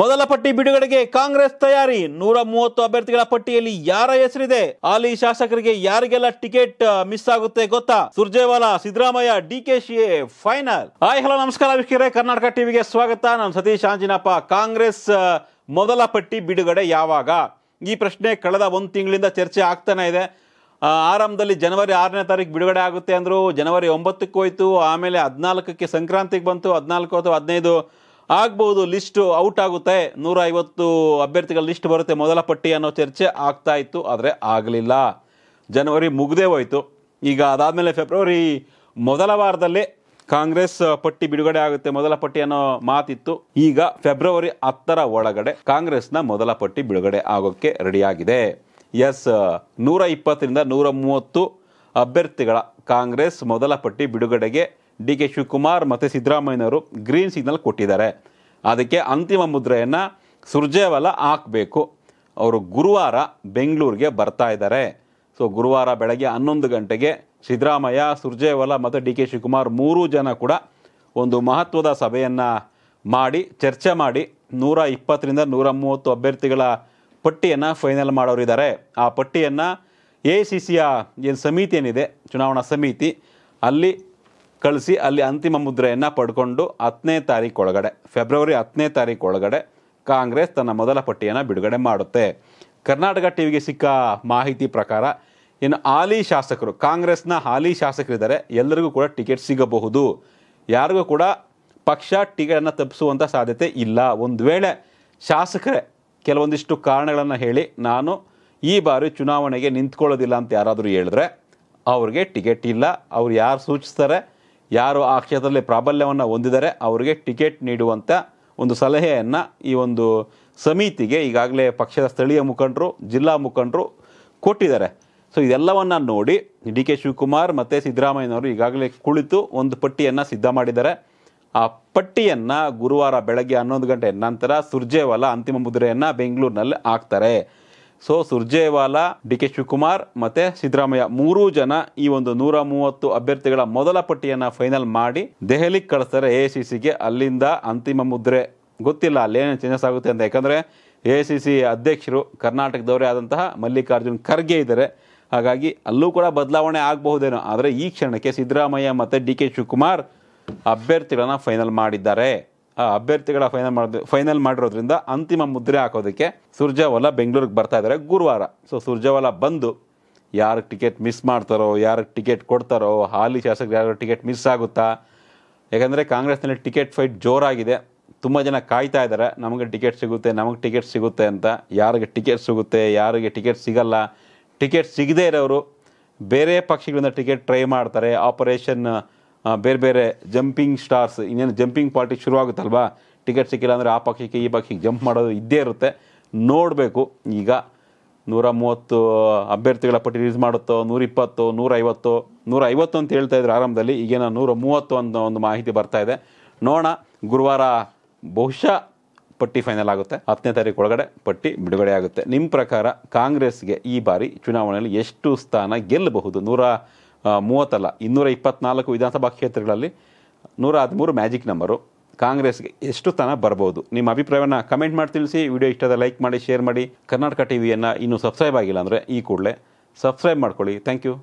ಮೊದಲ ಪಟ್ಟಿ ಬಿಡುಗಡೆಗೆ ಕಾಂಗ್ರೆಸ್ ತಯಾರಿ ನೂರ ಮೂವತ್ತು ಅಭ್ಯರ್ಥಿಗಳ ಪಟ್ಟಿಯಲ್ಲಿ ಯಾರ ಹೆಸರಿದೆ ಹಾಲಿ ಶಾಸಕರಿಗೆ ಯಾರಿಗೆಲ್ಲ ಟಿಕೆಟ್ ಮಿಸ್ ಆಗುತ್ತೆ ಗೊತ್ತಾ Surjewala Siddaramaiah a final hi hello ನಮಸ್ಕಾರ ವೀಕ್ಷಕರೇ ಕರ್ನಾಟಕ ಟಿವಿಗೆ ಸ್ವಾಗತ ನಾನು ಸತೀಶ್ ಆಂಜಿನಪ್ಪ ಕಾಂಗ್ರೆಸ್ ಮೊದಲ ಪಟ್ಟಿ ಬಿಡುಗಡೆ ಯಾವಾಗ ಈ ಪ್ರಶ್ನೆ ಕಳೆದ ಒಂದು ತಿಂಗಳಿಂದ ಚರ್ಚೆ ಆಗ್ತಾನೆ ಇದೆ ಆರಂಭದಲ್ಲಿ ಜನವರಿ ಆರನೇ ತಾರೀಕು ಬಿಡುಗಡೆ ಆಗುತ್ತೆ ಅಂದರು ಜನವರಿ ಒಂಬತ್ತಕ್ಕೆ ಹೋಯ್ತು ಆಮೇಲೆ ಹದಿನಾಲ್ಕಕ್ಕೆ ಸಂಕ್ರಾಂತಿಗೆ ಬಂತು ಹದಿನಾಲ್ಕು ಅಥವಾ ಹದಿನೈದು ಆಗ್ಬೋದು ಲಿಸ್ಟು ಔಟ್ ಆಗುತ್ತೆ ನೂರ ಐವತ್ತು ಅಭ್ಯರ್ಥಿಗಳ ಲಿಸ್ಟ್ ಬರುತ್ತೆ ಮೊದಲ ಪಟ್ಟಿ ಅನ್ನೋ ಚರ್ಚೆ ಆಗ್ತಾ ಇತ್ತು ಆದರೆ ಆಗಲಿಲ್ಲ ಜನವರಿ ಮುಗ್ದೇ ಹೋಯಿತು ಈಗ ಅದಾದಮೇಲೆ ಫೆಬ್ರವರಿ ಮೊದಲ ವಾರದಲ್ಲಿ ಕಾಂಗ್ರೆಸ್ ಪಟ್ಟಿ ಬಿಡುಗಡೆ ಆಗುತ್ತೆ ಮೊದಲ ಪಟ್ಟಿ ಅನ್ನೋ ಮಾತಿತ್ತು ಈಗ ಫೆಬ್ರವರಿ ಹತ್ತರ ಒಳಗಡೆ ಕಾಂಗ್ರೆಸ್ನ ಮೊದಲ ಪಟ್ಟಿ ಬಿಡುಗಡೆ ಆಗೋಕ್ಕೆ ರೆಡಿಯಾಗಿದೆ ಎಸ್ ನೂರ ಇಪ್ಪತ್ತರಿಂದ ನೂರ ಮೂವತ್ತು ಅಭ್ಯರ್ಥಿಗಳ ಕಾಂಗ್ರೆಸ್ ಮೊದಲ ಪಟ್ಟಿ ಬಿಡುಗಡೆಗೆ ಡಿ ಕೆ ಶಿವಕುಮಾರ್ ಮತ್ತು ಸಿದ್ದರಾಮಯ್ಯನವರು ಗ್ರೀನ್ ಸಿಗ್ನಲ್ ಕೊಟ್ಟಿದ್ದಾರೆ ಅದಕ್ಕೆ ಅಂತಿಮ ಮುದ್ರೆಯನ್ನು ಸುರ್ಜೇವಾಲ ಹಾಕಬೇಕು ಅವರು ಗುರುವಾರ ಬೆಂಗಳೂರಿಗೆ ಬರ್ತಾ ಇದ್ದಾರೆ ಸೊ ಗುರುವಾರ ಬೆಳಗ್ಗೆ ಹನ್ನೊಂದು ಗಂಟೆಗೆ ಸಿದ್ದರಾಮಯ್ಯ ಸುರ್ಜೇವಾಲ ಮತ್ತು ಡಿ ಕೆ ಶಿವಕುಮಾರ್ ಮೂರೂ ಜನ ಕೂಡ ಒಂದು ಮಹತ್ವದ ಸಭೆಯನ್ನು ಮಾಡಿ ಚರ್ಚೆ ಮಾಡಿ ನೂರ ಇಪ್ಪತ್ತರಿಂದ ನೂರ ಮೂವತ್ತು ಅಭ್ಯರ್ಥಿಗಳ ಪಟ್ಟಿಯನ್ನು ಫೈನಲ್ ಮಾಡೋರಿದ್ದಾರೆ ಆ ಪಟ್ಟಿಯನ್ನು ಎ ಸಿ ಸಿಯ ಏನು ಸಮಿತಿ ಏನಿದೆ ಚುನಾವಣಾ ಸಮಿತಿ ಅಲ್ಲಿ ಕಳಿಸಿ ಅಲ್ಲಿ ಅಂತಿಮ ಮುದ್ರೆಯನ್ನು ಪಡ್ಕೊಂಡು ಹತ್ತನೇ ತಾರೀಕು ಒಳಗಡೆ ಫೆಬ್ರವರಿ ಹತ್ತನೇ ತಾರೀಕು ಒಳಗಡೆ ಕಾಂಗ್ರೆಸ್ ತನ್ನ ಮೊದಲ ಪಟ್ಟಿಯನ್ನು ಬಿಡುಗಡೆ ಮಾಡುತ್ತೆ ಕರ್ನಾಟಕ ಟಿ ವಿಗೆ ಸಿಕ್ಕ ಮಾಹಿತಿ ಪ್ರಕಾರ ಇನ್ನು ಹಾಲಿ ಶಾಸಕರು ಕಾಂಗ್ರೆಸ್ನ ಹಾಲಿ ಶಾಸಕರಿದ್ದಾರೆ ಎಲ್ಲರಿಗೂ ಕೂಡ ಟಿಕೆಟ್ ಸಿಗಬಹುದು ಯಾರಿಗೂ ಕೂಡ ಪಕ್ಷ ಟಿಕೆಟನ್ನು ತಪ್ಪಿಸುವಂಥ ಸಾಧ್ಯತೆ ಇಲ್ಲ ಒಂದು ವೇಳೆ ಶಾಸಕರೇ ಕೆಲವೊಂದಿಷ್ಟು ಕಾರಣಗಳನ್ನು ಹೇಳಿ ನಾನು ಈ ಬಾರಿ ಚುನಾವಣೆಗೆ ನಿಂತ್ಕೊಳ್ಳೋದಿಲ್ಲ ಅಂತ ಯಾರಾದರೂ ಹೇಳಿದ್ರೆ ಅವ್ರಿಗೆ ಟಿಕೆಟ್ ಇಲ್ಲ ಅವ್ರು ಯಾರು ಸೂಚಿಸ್ತಾರೆ ಯಾರು ಆ ಕ್ಷೇತ್ರದಲ್ಲಿ ಪ್ರಾಬಲ್ಯವನ್ನು ಹೊಂದಿದರೆ ಅವರಿಗೆ ಟಿಕೆಟ್ ನೀಡುವಂಥ ಒಂದು ಸಲಹೆಯನ್ನು ಈ ಒಂದು ಸಮಿತಿಗೆ ಈಗಾಗಲೇ ಪಕ್ಷದ ಸ್ಥಳೀಯ ಮುಖಂಡರು ಜಿಲ್ಲಾ ಮುಖಂಡರು ಕೊಟ್ಟಿದ್ದಾರೆ ಸೊ ಇದೆಲ್ಲವನ್ನು ನೋಡಿ ಡಿ ಕೆ ಶಿವಕುಮಾರ್ ಮತ್ತು ಸಿದ್ದರಾಮಯ್ಯನವರು ಈಗಾಗಲೇ ಕುಳಿತು ಒಂದು ಪಟ್ಟಿಯನ್ನು ಸಿದ್ಧ ಮಾಡಿದ್ದಾರೆ ಆ ಪಟ್ಟಿಯನ್ನು ಗುರುವಾರ ಬೆಳಗ್ಗೆ ಹನ್ನೊಂದು ಗಂಟೆ ನಂತರ ಸುರ್ಜೇವಾಲಾ ಅಂತಿಮ ಮುದ್ರೆಯನ್ನು ಬೆಂಗಳೂರಿನಲ್ಲಿ ಹಾಕ್ತಾರೆ so Surjewala D K Shivakumar ಮತ್ತು ಸಿದ್ದರಾಮಯ್ಯ ಮೂರೂ ಜನ ಈ ಒಂದು ನೂರ ಮೂವತ್ತು ಅಭ್ಯರ್ಥಿಗಳ ಮೊದಲ ಪಟ್ಟಿಯನ್ನು ಫೈನಲ್ ಮಾಡಿ ದೆಹಲಿಗೆ ಕಳಿಸ್ತಾರೆ ಎ ಸಿ ಸಿಗೆ ಅಲ್ಲಿಂದ ಅಂತಿಮ ಮುದ್ರೆ ಗೊತ್ತಿಲ್ಲ ಅಲ್ಲೇನು ಚೇಂಜಸ್ ಆಗುತ್ತೆ ಅಂತ ಯಾಕಂದರೆ ಎ ಸಿ ಸಿ ಅಧ್ಯಕ್ಷರು ಕರ್ನಾಟಕದವರೇ ಆದಂತಹ ಮಲ್ಲಿಕಾರ್ಜುನ್ ಖರ್ಗೆ ಇದ್ದಾರೆ ಹಾಗಾಗಿ ಅಲ್ಲೂ ಕೂಡ ಬದಲಾವಣೆ ಆಗಬಹುದೇನೋ ಆದರೆ ಈ ಕ್ಷಣಕ್ಕೆ ಸಿದ್ದರಾಮಯ್ಯ ಮತ್ತು ಡಿ ಕೆ ಶಿವಕುಮಾರ್ ಅಭ್ಯರ್ಥಿಗಳನ್ನು ಫೈನಲ್ ಮಾಡಿದ್ದಾರೆ ಅಭ್ಯರ್ಥಿಗಳ ಫೈನಲ್ ಮಾಡೋದು ಫೈನಲ್ ಮಾಡಿರೋದ್ರಿಂದ ಅಂತಿಮ ಮುದ್ರೆ ಹಾಕೋದಕ್ಕೆ ಸುರ್ಜಾವಲ ಬೆಂಗಳೂರಿಗೆ ಬರ್ತಾ ಇದ್ದಾರೆ ಗುರುವಾರ ಸೊ ಸುರ್ಜಾವಾಲಾ ಬಂದು ಯಾರು ಟಿಕೆಟ್ ಮಿಸ್ ಮಾಡ್ತಾರೋ ಯಾರು ಟಿಕೆಟ್ ಕೊಡ್ತಾರೋ ಹಾಲಿ ಶಾಸಕರು ಯಾರು ಟಿಕೆಟ್ ಮಿಸ್ ಆಗುತ್ತಾ ಯಾಕಂದರೆ ಕಾಂಗ್ರೆಸ್ನಲ್ಲಿ ಟಿಕೆಟ್ ಫೈಟ್ ಜೋರಾಗಿದೆ ತುಂಬ ಜನ ಕಾಯ್ತಾ ಇದ್ದಾರೆ ನಮಗೆ ಟಿಕೆಟ್ ಸಿಗುತ್ತೆ ನಮಗೆ ಟಿಕೆಟ್ ಸಿಗುತ್ತೆ ಅಂತ ಯಾರಿಗೆ ಟಿಕೆಟ್ ಸಿಗುತ್ತೆ ಯಾರಿಗೆ ಟಿಕೆಟ್ ಸಿಗಲ್ಲ ಟಿಕೆಟ್ ಸಿಗದೇ ಇರೋರು ಬೇರೆ ಪಕ್ಷಗಳಿಂದ ಟಿಕೆಟ್ ಟ್ರೈ ಮಾಡ್ತಾರೆ ಆಪರೇಷನ್ ಬೇರೆ ಬೇರೆ ಜಂಪಿಂಗ್ ಸ್ಟಾರ್ಸ್ ಇನ್ನೇನು ಜಂಪಿಂಗ್ ಪಾರ್ಟಿ ಶುರುವಾಗುತ್ತಲ್ವಾ ಟಿಕೆಟ್ ಸಿಕ್ಕಿಲ್ಲ ಅಂದರೆ ಆ ಪಕ್ಷಕ್ಕೆ ಈ ಪಕ್ಷಕ್ಕೆ ಜಂಪ್ ಮಾಡೋದು ಇದ್ದೇ ಇರುತ್ತೆ ನೋಡಬೇಕು ಈಗ ನೂರ ಮೂವತ್ತು ಅಭ್ಯರ್ಥಿಗಳ ಪಟ್ಟಿ ರಿಲೀಸ್ ಮಾಡುತ್ತೋ ನೂರಿಪ್ಪತ್ತು ನೂರೈವತ್ತು ನೂರ ಐವತ್ತು ಅಂತ ಹೇಳ್ತಾ ಇದ್ರು ಆರಂಭದಲ್ಲಿ ಈಗೇನೋ ನೂರ ಮೂವತ್ತು ಅಂತ ಒಂದು ಮಾಹಿತಿ ಬರ್ತಾ ಇದೆ ನೋಡೋಣ ಗುರುವಾರ ಬಹುಶಃ ಪಟ್ಟಿ ಫೈನಲ್ ಆಗುತ್ತೆ ಹತ್ತನೇ ತಾರೀಕು ಒಳಗಡೆ ಪಟ್ಟಿ ಬಿಡುಗಡೆ ಆಗುತ್ತೆ ನಿಮ್ಮ ಪ್ರಕಾರ ಕಾಂಗ್ರೆಸ್ಗೆ ಈ ಬಾರಿ ಚುನಾವಣೆಯಲ್ಲಿ ಎಷ್ಟು ಸ್ಥಾನ ಗೆಲ್ಲಬಹುದು ನೂರ ಮೂವತ್ತಲ್ಲ ಇನ್ನೂರ ಇಪ್ಪತ್ನಾಲ್ಕು ವಿಧಾನಸಭಾ ಕ್ಷೇತ್ರಗಳಲ್ಲಿ ನೂರ ಹದಿಮೂರು ಮ್ಯಾಜಿಕ್ ನಂಬರು ಕಾಂಗ್ರೆಸ್ಗೆ ಎಷ್ಟು ತನ ಬರ್ಬೋದು ನಿಮ್ಮ ಅಭಿಪ್ರಾಯವನ್ನು ಕಮೆಂಟ್ ಮಾಡಿ ತಿಳಿಸಿ ವಿಡಿಯೋ ಇಷ್ಟದ ಲೈಕ್ ಮಾಡಿ ಶೇರ್ ಮಾಡಿ ಕರ್ನಾಟಕ ವಿಯನ್ನು ಇನ್ನೂ ಸಬ್ಸ್ಕ್ರೈಬ್ ಆಗಿಲ್ಲ ಅಂದರೆ ಈ ಕೂಡಲೇ ಸಬ್ಸ್ಕ್ರೈಬ್ ಮಾಡ್ಕೊಳ್ಳಿ ಥ್ಯಾಂಕ್ ಯು